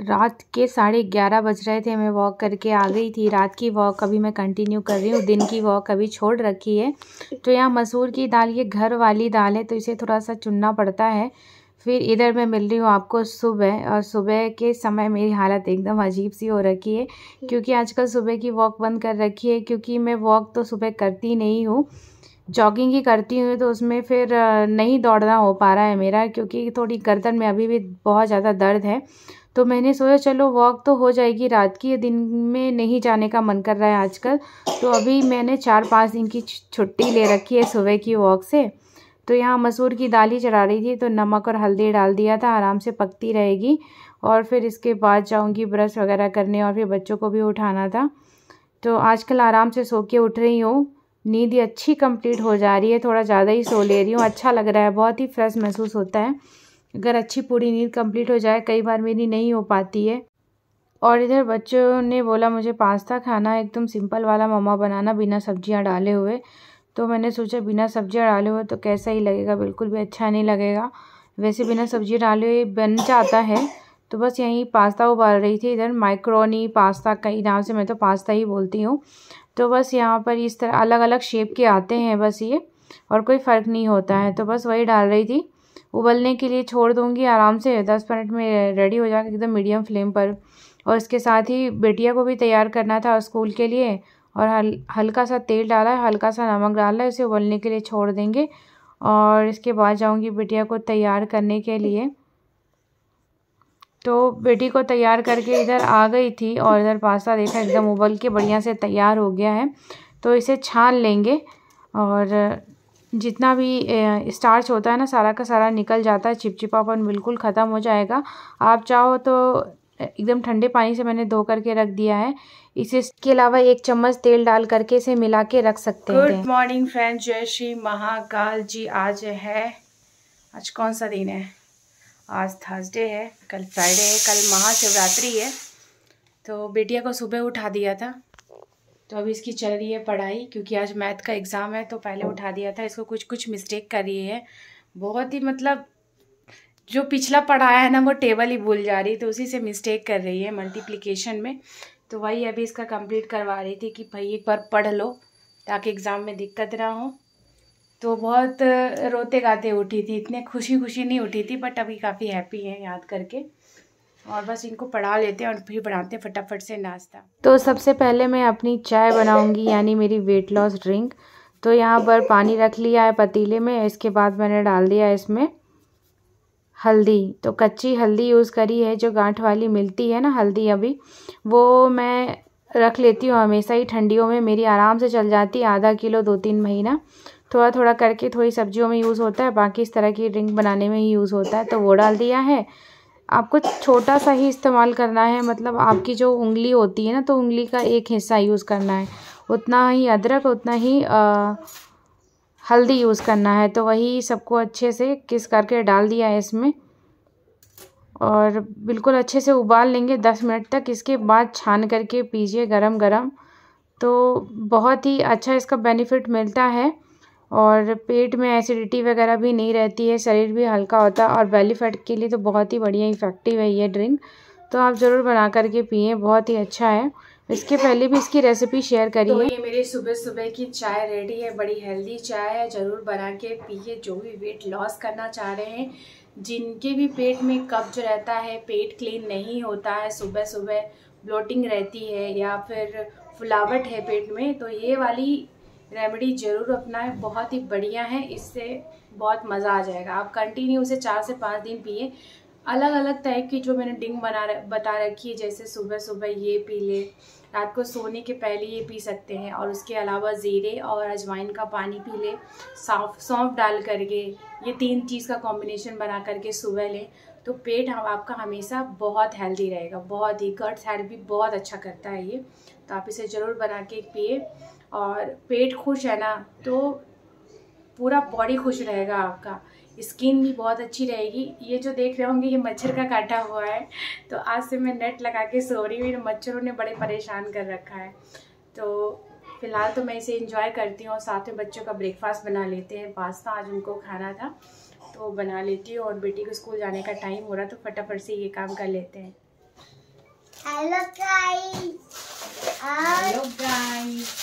रात के साढ़े ग्यारह बज रहे थे मैं वॉक करके आ गई थी रात की वॉक अभी मैं कंटिन्यू कर रही हूँ दिन की वॉक अभी छोड़ रखी है तो यहाँ मसूर की दाल ये घर वाली दाल है तो इसे थोड़ा सा चुनना पड़ता है फिर इधर मैं मिल रही हूँ आपको सुबह और सुबह के समय मेरी हालत एकदम अजीब सी हो रखी है क्योंकि आजकल सुबह की वॉक बंद कर रखी है क्योंकि मैं वॉक तो सुबह करती नहीं हूँ जॉगिंग ही करती हूँ तो उसमें फिर नहीं दौड़ना हो पा रहा है मेरा क्योंकि थोड़ी गर्दन में अभी भी बहुत ज़्यादा दर्द है तो मैंने सोचा चलो वॉक तो हो जाएगी रात की दिन में नहीं जाने का मन कर रहा है आजकल तो अभी मैंने चार पाँच दिन की छुट्टी ले रखी है सुबह की वॉक से तो यहाँ मसूर की दाल ही चढ़ा रही थी तो नमक और हल्दी डाल दिया था आराम से पकती रहेगी और फिर इसके बाद जाऊँगी ब्रश वगैरह करने और फिर बच्चों को भी उठाना था तो आजकल आराम से सो के उठ रही हूँ नींद ही अच्छी कंप्लीट हो जा रही है थोड़ा ज़्यादा ही सो ले रही हूँ अच्छा लग रहा है बहुत ही फ्रेश महसूस होता है अगर अच्छी पूरी नींद कंप्लीट हो जाए कई बार मेरी नहीं हो पाती है और इधर बच्चों ने बोला मुझे पास्ता खाना एकदम सिंपल वाला मम्मा बनाना बिना सब्जियां डाले हुए तो मैंने सोचा बिना सब्जियां डाले हुए तो कैसा ही लगेगा बिल्कुल भी अच्छा नहीं लगेगा वैसे बिना सब्जी डाले हुए बन जाता है तो बस यहीं पास्ता उबाल रही थी इधर माइक्रोनी पास्ता कई नाम से मैं तो पास्ता ही बोलती हूँ तो बस यहाँ पर इस तरह अलग अलग शेप के आते हैं बस ये और कोई फ़र्क नहीं होता है तो बस वही डाल रही थी उबलने के लिए छोड़ दूँगी आराम से दस मिनट में रेडी हो जाएगा एकदम मीडियम फ्लेम पर और इसके साथ ही बेटिया को भी तैयार करना था स्कूल के लिए और हल हल्का सा तेल डाला है हल्का सा नमक डाला है उसे उबलने के लिए छोड़ देंगे और इसके बाद जाऊंगी बेटिया को तैयार करने के लिए तो बेटी को तैयार करके इधर आ गई थी और इधर पास्ता देखा एकदम उबल के बढ़िया से तैयार हो गया है तो इसे छान लेंगे और जितना भी स्टार्च होता है ना सारा का सारा निकल जाता है चिपचिपापन बिल्कुल ख़त्म हो जाएगा आप चाहो तो एकदम ठंडे पानी से मैंने धो करके रख दिया है इसे इसके अलावा एक चम्मच तेल डाल करके इसे मिला के रख सकते हैं गुड मॉर्निंग फ्रेंड जय श्री महाकाल जी आज है आज कौन सा दिन है आज थर्सडे है कल फ्राइडे है कल महाशिवरात्रि है तो बेटिया को सुबह उठा दिया था तो अभी इसकी चल रही है पढ़ाई क्योंकि आज मैथ का एग्ज़ाम है तो पहले उठा दिया था इसको कुछ कुछ मिस्टेक कर रही है बहुत ही मतलब जो पिछला पढ़ाया है ना वो टेबल ही भूल जा रही है तो उसी से मिस्टेक कर रही है मल्टीप्लिकेशन में तो वही अभी इसका कंप्लीट करवा रही थी कि भाई एक बार पढ़ लो ताकि एग्ज़ाम में दिक्कत ना हो तो बहुत रोते गाते उठी थी इतने खुशी खुशी नहीं उठी थी बट अभी काफ़ी हैप्पी हैं याद करके और बस इनको पढ़ा लेते हैं और फिर बनाते हैं फटाफट से नाश्ता तो सबसे पहले मैं अपनी चाय बनाऊंगी यानी मेरी वेट लॉस ड्रिंक तो यहाँ पर पानी रख लिया है पतीले में इसके बाद मैंने डाल दिया इसमें हल्दी तो कच्ची हल्दी यूज़ करी है जो गांठ वाली मिलती है ना हल्दी अभी वो मैं रख लेती हूँ हमेशा ही ठंडियों में मेरी आराम से चल जाती है आधा किलो दो तीन महीना थोड़ा थोड़ा करके थोड़ी सब्जियों में यूज़ होता है बाकी इस तरह की ड्रिंक बनाने में ही यूज़ होता है तो वो डाल दिया है आपको छोटा सा ही इस्तेमाल करना है मतलब आपकी जो उंगली होती है ना तो उंगली का एक हिस्सा यूज़ करना है उतना ही अदरक उतना ही आ, हल्दी यूज़ करना है तो वही सबको अच्छे से किस करके डाल दिया है इसमें और बिल्कुल अच्छे से उबाल लेंगे दस मिनट तक इसके बाद छान करके पीजिए गरम गरम तो बहुत ही अच्छा इसका बेनिफिट मिलता है और पेट में एसिडिटी वगैरह भी नहीं रहती है शरीर भी हल्का होता है और बेली फैट के लिए तो बहुत ही बढ़िया इफ़ेक्टिव है ये ड्रिंक तो आप ज़रूर बना करके पिए बहुत ही अच्छा है इसके पहले भी इसकी रेसिपी शेयर करिए तो ये मेरी सुबह सुबह की चाय रेडी है बड़ी हेल्दी चाय है ज़रूर बना के पिए जो भी वेट लॉस करना चाह रहे हैं जिनके भी पेट में कब्ज रहता है पेट क्लीन नहीं होता है सुबह सुबह ब्लोटिंग रहती है या फिर फुलावट है पेट में तो ये वाली रेमेडी ज़रूर अपनाएं बहुत ही बढ़िया है इससे बहुत मज़ा आ जाएगा आप कंटिन्यू उसे चार से पाँच दिन पिए अलग अलग टाइप की जो मैंने डिंग बना बता रखी है जैसे सुबह सुबह ये पी ले रात को सोने के पहले ये पी सकते हैं और उसके अलावा ज़ीरे और अजवाइन का पानी पी ले सौंफ सौंफ डाल करके ये तीन चीज़ का कॉम्बिनेशन बना करके सुबह लें तो पेट हम आपका हमेशा बहुत हेल्दी रहेगा बहुत ही गट्स हेल्थ भी बहुत अच्छा करता है ये तो आप इसे ज़रूर बना के पिए और पेट खुश है ना तो पूरा बॉडी खुश रहेगा आपका स्किन भी बहुत अच्छी रहेगी ये जो देख रहे होंगे ये मच्छर का काटा हुआ है तो आज से मैं नेट लगा के सो रही हूँ मच्छरों ने बड़े परेशान कर रखा है तो फ़िलहाल तो मैं इसे इंजॉय करती हूँ और साथ में बच्चों का ब्रेकफास्ट बना लेते हैं पास्ता आज उनको खाना था तो बना लेती हूँ और बेटी को स्कूल जाने का टाइम हो रहा तो फटाफट से ये काम कर लेते हैं हेलो गाइस हेलो गाइस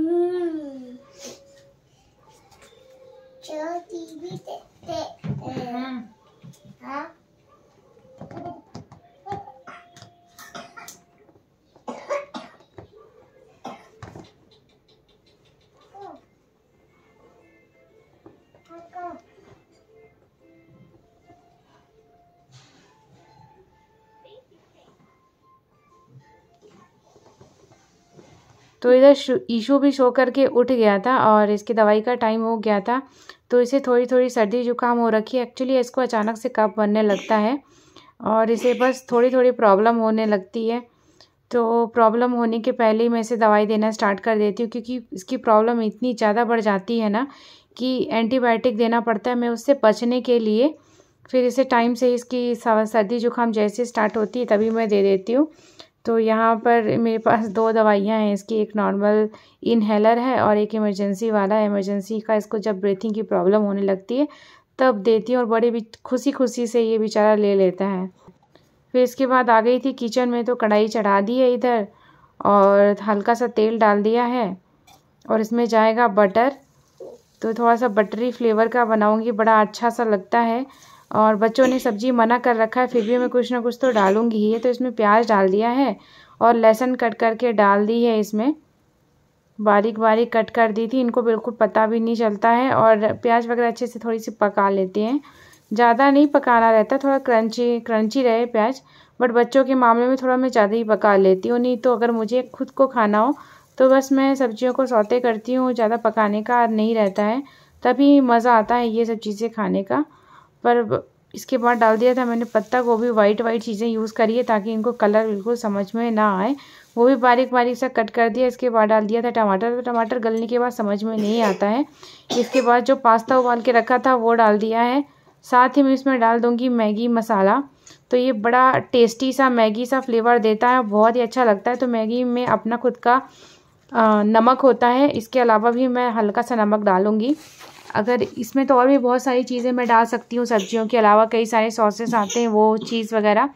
तो इधर ईशू भी शो करके उठ गया था और इसकी दवाई का टाइम हो गया था तो इसे थोड़ी थोड़ी सर्दी जुकाम हो रखी है एक्चुअली इसको अचानक से कप बनने लगता है और इसे बस थोड़ी थोड़ी प्रॉब्लम होने लगती है तो प्रॉब्लम होने के पहले ही मैं इसे दवाई देना स्टार्ट कर देती हूँ क्योंकि इसकी प्रॉब्लम इतनी ज़्यादा बढ़ जाती है ना कि एंटीबायोटिक देना पड़ता है मैं उससे बचने के लिए फिर इसे टाइम से इसकी सर्दी जुकाम जैसे स्टार्ट होती है तभी मैं दे देती हूँ तो यहाँ पर मेरे पास दो दवाइयाँ हैं इसकी एक नॉर्मल इनहेलर है और एक इमरजेंसी वाला है इमरजेंसी का इसको जब ब्रीथिंग की प्रॉब्लम होने लगती है तब देती हूँ और बड़े भी खुशी खुशी से ये बेचारा ले लेता है फिर इसके बाद आ गई थी किचन में तो कढ़ाई चढ़ा दी है इधर और हल्का सा तेल डाल दिया है और इसमें जाएगा बटर तो थोड़ा सा बटरी फ्लेवर का बनाऊंगी बड़ा अच्छा सा लगता है और बच्चों ने सब्जी मना कर रखा है फिर भी मैं कुछ ना कुछ तो डालूँगी ही तो इसमें प्याज डाल दिया है और लहसुन कट करके डाल दी है इसमें बारीक बारीक कट कर दी थी इनको बिल्कुल पता भी नहीं चलता है और प्याज वगैरह अच्छे से थोड़ी सी पका लेते हैं ज़्यादा नहीं पकाना रहता थोड़ा क्रंची क्रंची रहे प्याज बट बच्चों के मामले में थोड़ा मैं ज़्यादा ही पका लेती हूँ नहीं तो अगर मुझे खुद को खाना हो तो बस मैं सब्जियों को सौते करती हूँ ज़्यादा पकाने का नहीं रहता है तभी मज़ा आता है ये सब चीज़ें खाने का पर इसके बाद डाल दिया था मैंने पत्ता गोभी वाइट वाइट चीज़ें यूज़ करी है ताकि इनको कलर बिल्कुल समझ में ना आए वो भी बारीक बारीक सा कट कर दिया इसके बाद डाल दिया था टमाटर टमाटर गलने के बाद समझ में नहीं आता है इसके बाद जो पास्ता उबाल के रखा था वो डाल दिया है साथ ही मैं इसमें डाल दूँगी मैगी मसाला तो ये बड़ा टेस्टी सा मैगी सा फ्लेवर देता है बहुत ही अच्छा लगता है तो मैगी में अपना खुद का नमक होता है इसके अलावा भी मैं हल्का सा नमक डालूँगी अगर इसमें तो और भी बहुत सारी चीज़ें मैं डाल सकती हूँ सब्जियों के अलावा कई सारे सॉसेस आते हैं वो चीज़ वगैरह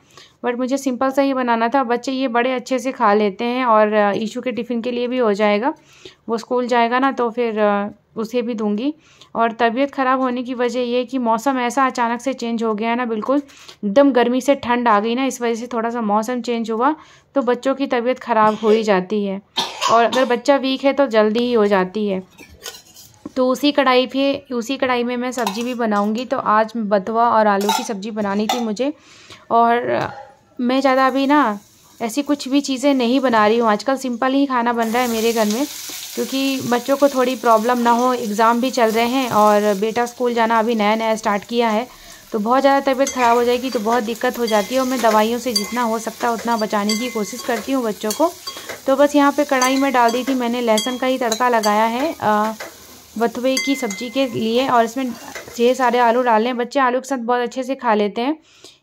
बट मुझे सिंपल सा ही बनाना था बच्चे ये बड़े अच्छे से खा लेते हैं और ईशू uh, के टिफ़िन के लिए भी हो जाएगा वो स्कूल जाएगा ना तो फिर uh, उसे भी दूंगी और तबीयत ख़राब होने की वजह ये कि मौसम ऐसा अचानक से चेंज हो गया है ना बिल्कुल एकदम गर्मी से ठंड आ गई ना इस वजह से थोड़ा सा मौसम चेंज हुआ तो बच्चों की तबीयत ख़राब हो ही जाती है और अगर बच्चा वीक है तो जल्दी ही हो जाती है तो उसी कढ़ाई पे उसी कढ़ाई में मैं सब्ज़ी भी बनाऊंगी तो आज बथुआ और आलू की सब्ज़ी बनानी थी मुझे और मैं ज़्यादा अभी ना ऐसी कुछ भी चीज़ें नहीं बना रही हूँ आजकल सिंपल ही खाना बन रहा है मेरे घर में क्योंकि बच्चों को थोड़ी प्रॉब्लम ना हो एग्ज़ाम भी चल रहे हैं और बेटा स्कूल जाना अभी नया नया स्टार्ट किया है तो बहुत ज़्यादा तबीयत ख़राब हो जाएगी तो बहुत दिक्कत हो जाती है और मैं दवाइयों से जितना हो सकता है उतना बचाने की कोशिश करती हूँ बच्चों को तो बस यहाँ पे कढ़ाई में डाल दी थी मैंने लहसुन का ही तड़का लगाया है बथुए की सब्जी के लिए और इसमें ये सारे आलू डाले हैं बच्चे आलू के साथ बहुत अच्छे से खा लेते हैं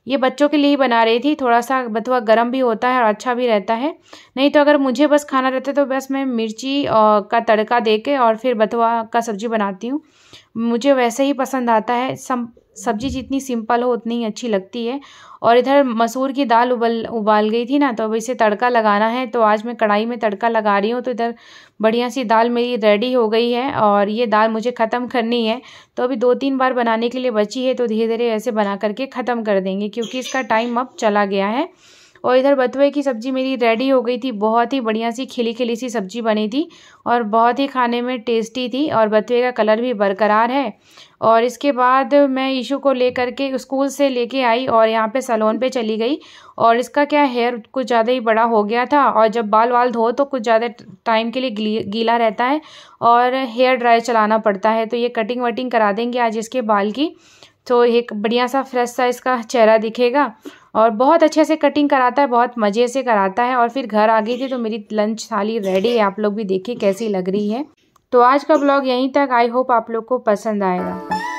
ये बच्चों के लिए ही बना रही थी थोड़ा सा बथुआ गर्म भी होता है और अच्छा भी रहता है नहीं तो अगर मुझे बस खाना रहता तो बस मैं मिर्ची का तड़का दे के और फिर बथुआ का सब्जी बनाती हूँ मुझे वैसे ही पसंद आता है सम सब्जी जितनी सिंपल हो उतनी ही अच्छी लगती है और इधर मसूर की दाल उबल उबाल गई थी ना तो अब इसे तड़का लगाना है तो आज मैं कढ़ाई में तड़का लगा रही हूँ तो इधर बढ़िया सी दाल मेरी रेडी हो गई है और ये दाल मुझे ख़त्म करनी है तो अभी दो तीन बार बनाने के लिए बची है तो धीरे धीरे ऐसे बना करके ख़त्म कर देंगे क्योंकि इसका टाइम अब चला गया है और इधर बथुए की सब्जी मेरी रेडी हो गई थी बहुत ही बढ़िया सी खिली खिली सी सब्जी बनी थी और बहुत ही खाने में टेस्टी थी और बथुए का कलर भी बरकरार है और इसके बाद मैं ईशू को ले कर के स्कूल से लेके आई और यहाँ पे सलोन पे चली गई और इसका क्या हेयर कुछ ज़्यादा ही बड़ा हो गया था और जब बाल वाल धो तो कुछ ज़्यादा टाइम के लिए गीला रहता है और हेयर ड्रायर चलाना पड़ता है तो ये कटिंग वटिंग करा देंगे आज इसके बाल की तो एक बढ़िया सा फ्रेश सा इसका चेहरा दिखेगा और बहुत अच्छे से कटिंग कराता है बहुत मज़े से कराता है और फिर घर आ गई थी तो मेरी लंच थाली रेडी है आप लोग भी देखिए कैसी लग रही है तो आज का ब्लॉग यहीं तक आई होप आप लोग को पसंद आएगा